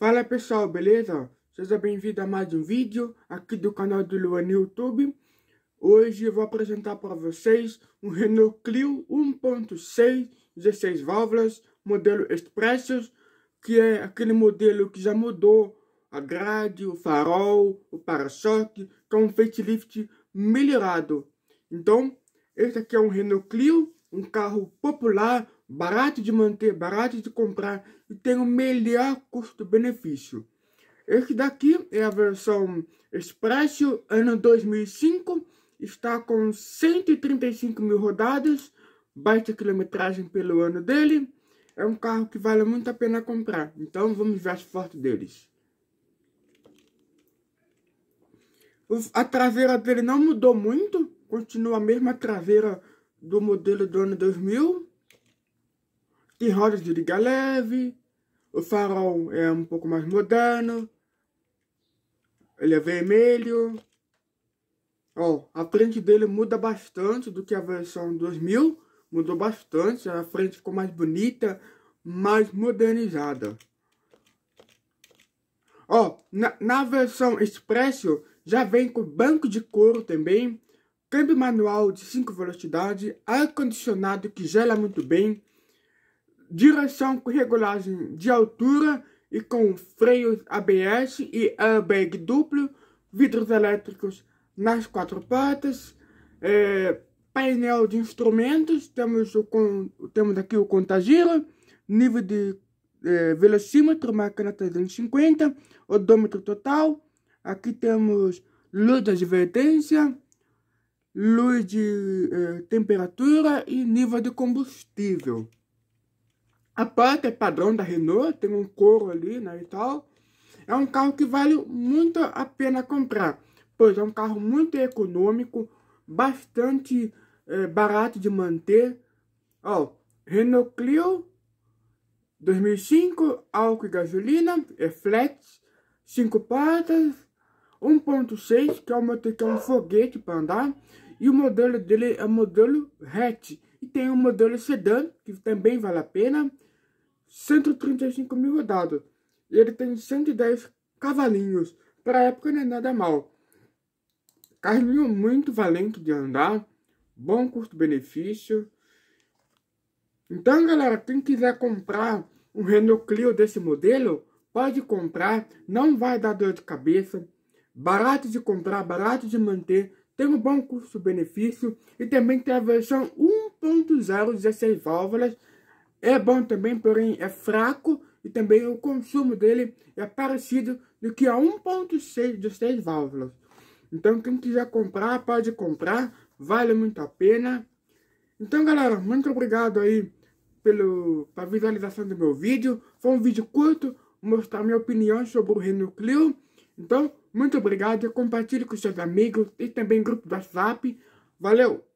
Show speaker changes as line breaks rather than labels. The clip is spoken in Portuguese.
Fala pessoal, beleza? Seja bem-vindo a mais um vídeo aqui do canal do Luan no YouTube. Hoje eu vou apresentar para vocês um Renault Clio 1.6, 16 válvulas, modelo Expressos, que é aquele modelo que já mudou a grade, o farol, o para-choque, com é um facelift melhorado. Então, esse aqui é um Renault Clio, um carro popular, barato de manter, barato de comprar e tem o melhor custo-benefício. Esse daqui é a versão expresso ano 2005, está com 135 mil rodadas, baixa quilometragem pelo ano dele. É um carro que vale muito a pena comprar, então vamos ver as fotos deles. A traseira dele não mudou muito, continua a mesma traseira do modelo do ano 2000. Tem rodas de liga leve, o farol é um pouco mais moderno, ele é vermelho. Ó, a frente dele muda bastante do que a versão 2000, mudou bastante, é a frente ficou mais bonita, mais modernizada. Ó, na, na versão Expresso já vem com banco de couro também, câmbio manual de 5 velocidades, ar-condicionado que gela muito bem, direção com regulagem de altura e com freios ABS e airbag duplo, vidros elétricos nas quatro patas, é, painel de instrumentos, temos, o, temos aqui o contagiro, nível de é, velocímetro, máquina 350, odômetro total, aqui temos luz de advertência, luz de é, temperatura e nível de combustível. A porta é padrão da Renault, tem um couro ali né, e tal. É um carro que vale muito a pena comprar, pois é um carro muito econômico, bastante é, barato de manter. Ó, Renault Clio 2005, álcool e gasolina, é flex, 5 portas, 1.6, que é um motor que é um foguete para andar, e o modelo dele é modelo hatch, e tem o um modelo sedã, que também vale a pena, 135 mil rodados, E ele tem 110 cavalinhos. Para época não é nada mal. Carrinho muito valente de andar. Bom custo-benefício. Então, galera, quem quiser comprar um Renault Clio desse modelo, pode comprar. Não vai dar dor de cabeça. Barato de comprar, barato de manter. Tem um bom custo-benefício. E também tem a versão 1.0 16 válvulas é bom também, porém é fraco e também o consumo dele é parecido do que a 1.6 de 6 válvulas. Então quem quiser comprar, pode comprar, vale muito a pena. Então galera, muito obrigado aí pelo, pela visualização do meu vídeo. Foi um vídeo curto, mostrar minha opinião sobre o Renault Clio. Então, muito obrigado, compartilhe com seus amigos e também grupo do WhatsApp. Valeu!